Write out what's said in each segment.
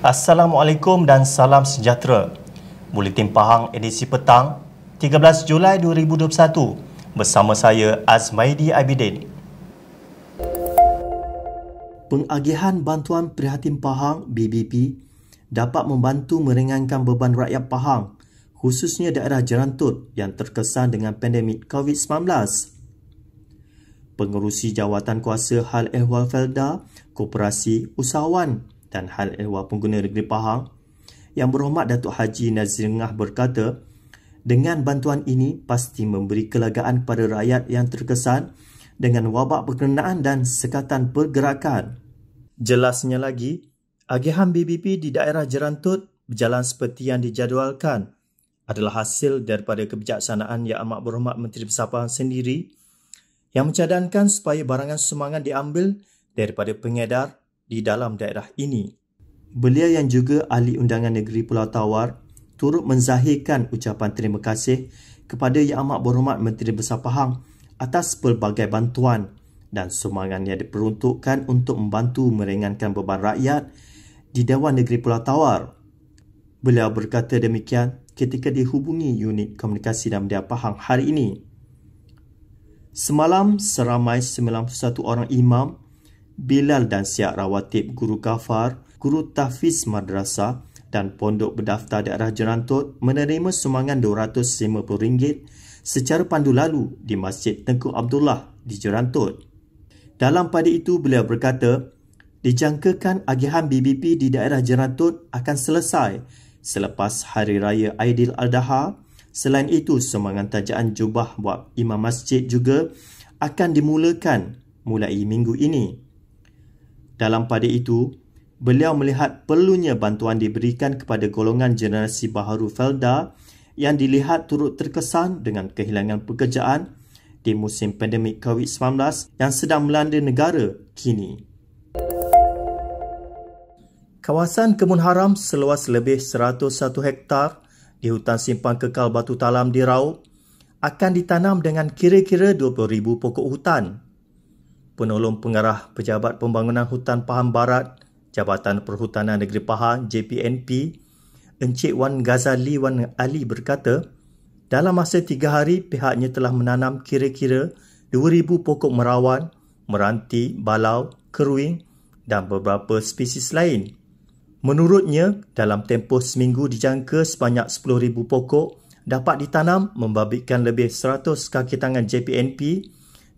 Assalamualaikum dan salam sejahtera. Buletin Pahang edisi petang 13 Julai 2021 bersama saya Azmaidi Abidin. Pengagihan Bantuan Prihatin Pahang BBP dapat membantu meringankan beban rakyat Pahang khususnya daerah Jerantut yang terkesan dengan pandemik COVID-19. Pengurusi Jawatan Kuasa Hal Ehwal Felda, Koperasi Usahawan dan Hal Ehwal Pengguna Negeri Pahang Yang Berhormat Datuk Haji Nazirengah berkata Dengan bantuan ini pasti memberi kelegaan kepada rakyat yang terkesan dengan wabak perkenaan dan sekatan pergerakan. Jelasnya lagi, agihan BBP di daerah Jerantut berjalan seperti yang dijadualkan adalah hasil daripada kebijaksanaan Yang Amat Berhormat Menteri Persapahan sendiri yang mencadangkan supaya barangan semangat diambil daripada pengedar di dalam daerah ini. Beliau yang juga ahli undangan negeri Pulau Tawar turut menzahirkan ucapan terima kasih kepada Yang Amat Berhormat Menteri Besar Pahang atas pelbagai bantuan dan sumbangan yang diperuntukkan untuk membantu meringankan beban rakyat di Dewan Negeri Pulau Tawar. Beliau berkata demikian ketika dihubungi unit komunikasi dan media Pahang hari ini. Semalam seramai 91 orang imam Bilal dan Siak Rawatib Guru Kafar, Guru Tafiz Madrasah dan Pondok Berdaftar Daerah Jerantut menerima sumangan RM250 secara pandu lalu di Masjid Tengku Abdullah di Jerantut. Dalam pada itu, beliau berkata, dijangkakan agihan BBP di daerah Jerantut akan selesai selepas Hari Raya Aidil Adha. Selain itu, sumangan tajaan jubah buat imam masjid juga akan dimulakan mulai minggu ini. Dalam pada itu, beliau melihat perlunya bantuan diberikan kepada golongan generasi baharu Felda yang dilihat turut terkesan dengan kehilangan pekerjaan di musim pandemik COVID-19 yang sedang melanda negara kini. Kawasan Kemun Haram seluas lebih 101 hektar di hutan simpan kekal batu talam di Rau akan ditanam dengan kira-kira 20,000 pokok hutan. Penolong Pengarah Pejabat Pembangunan Hutan Pahang Barat, Jabatan Perhutanan Negeri Pahang JPNP, Encik Wan Ghazali Wan Ali berkata, dalam masa tiga hari, pihaknya telah menanam kira-kira 2,000 pokok merawan, meranti, balau, keruing dan beberapa spesies lain. Menurutnya, dalam tempoh seminggu dijangka sebanyak 10,000 pokok dapat ditanam membabitkan lebih 100 kaki tangan JPNP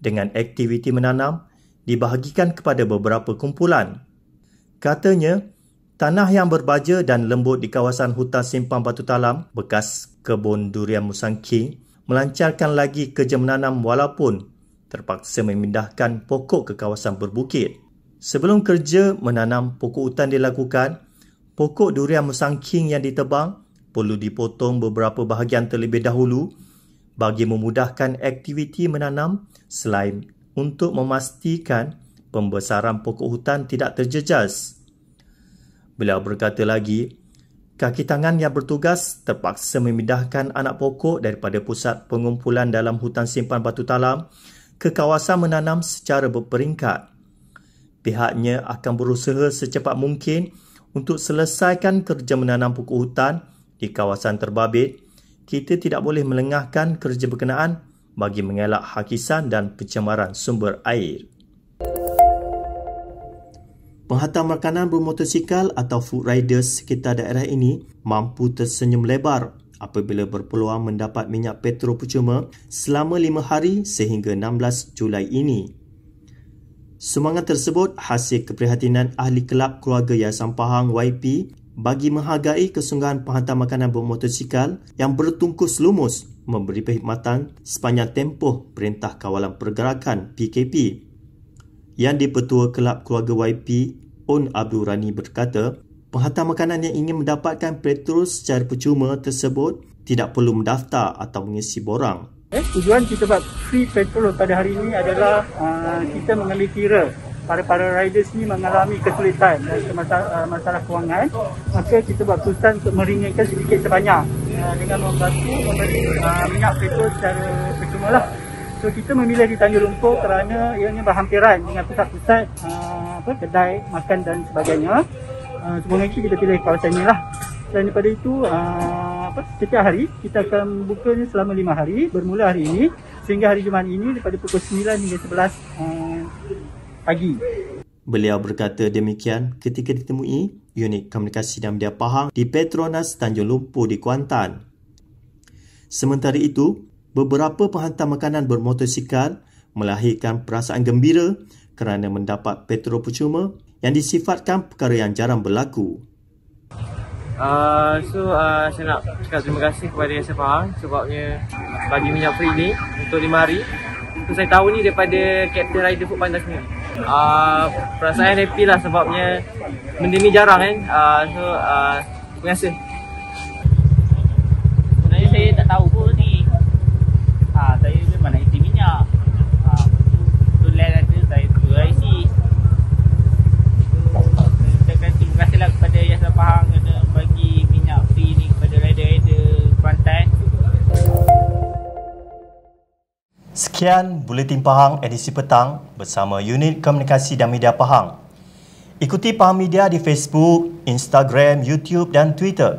dengan aktiviti menanam dibahagikan kepada beberapa kumpulan. Katanya, tanah yang berbaja dan lembut di kawasan hutan simpang Batu Talam bekas kebun durian Musang King melancarkan lagi kerja menanam walaupun terpaksa memindahkan pokok ke kawasan berbukit. Sebelum kerja menanam pokok hutan dilakukan, pokok durian Musang King yang ditebang perlu dipotong beberapa bahagian terlebih dahulu bagi memudahkan aktiviti menanam selain untuk memastikan pembesaran pokok hutan tidak terjejas. Beliau berkata lagi, kaki tangan yang bertugas terpaksa memindahkan anak pokok daripada pusat pengumpulan dalam hutan simpan batu talam ke kawasan menanam secara berperingkat. Pihaknya akan berusaha secepat mungkin untuk selesaikan kerja menanam pokok hutan di kawasan terbabit. Kita tidak boleh melengahkan kerja berkenaan bagi mengelak hakisan dan pencemaran sumber air. Penghantar makanan bermotosikal atau food riders sekitar daerah ini mampu tersenyum lebar apabila berpeluang mendapat minyak petrol percuma selama 5 hari sehingga 16 Julai ini. Semangat tersebut hasil keprihatinan ahli kelab keluarga Yayasan Pahang YP bagi menghargai kesungguhan penghantar makanan bermotosikal yang bertungkus lumus memberi perkhidmatan sepanjang tempoh Perintah Kawalan Pergerakan PKP. Yang dipertua Kelab Keluarga YP, On Abdul Rani berkata, penghantar makanan yang ingin mendapatkan petrol secara percuma tersebut tidak perlu mendaftar atau mengisi borang. Eh, tujuan kita buat free petrol pada hari ini adalah uh, kita mengambil kira para-para riders ni mengalami kesulitan dan masalah, eh, masalah kewangan maka kita buat keputusan untuk meringankan sedikit sebanyak eh, dengan membantu membeli eh, minyak petrol secara percuma lah so kita memilih di Tanjung Lumpur kerana ianya berhampiran dengan pusat-pusat apa, kedai, makan dan sebagainya sebelum itu kita pilih kawasan ni lah dan daripada itu apa, setiap hari kita akan bukanya selama 5 hari bermula hari ini sehingga hari Jumaat ini daripada pukul 9 hingga 11 pagi. Beliau berkata demikian ketika ditemui unit komunikasi dan media Pahang di Petronas Tanjung Lumpur di Kuantan. Sementara itu, beberapa penghantar makanan bermotosikal melahirkan perasaan gembira kerana mendapat petrol percuma yang disifatkan perkara yang jarang berlaku. Uh, so uh, saya nak cakap terima kasih kepada Yasa Pahang sebabnya bagi minyak free ni untuk 5 hari. Untuk saya tahu ni daripada Captain Rider Food Pantas ni. Ah, perasaan happy lah sebabnya benda ni jarang kan uh, so uh, terima kasih sebenarnya saya tak tahu pun Demikian Buletin Pahang edisi petang bersama Unit Komunikasi dan Media Pahang. Ikuti Pahang Media di Facebook, Instagram, YouTube dan Twitter.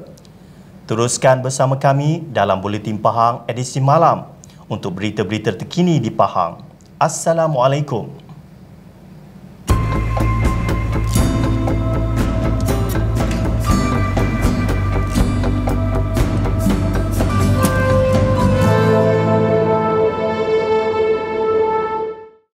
Teruskan bersama kami dalam Buletin Pahang edisi malam untuk berita-berita terkini di Pahang. Assalamualaikum.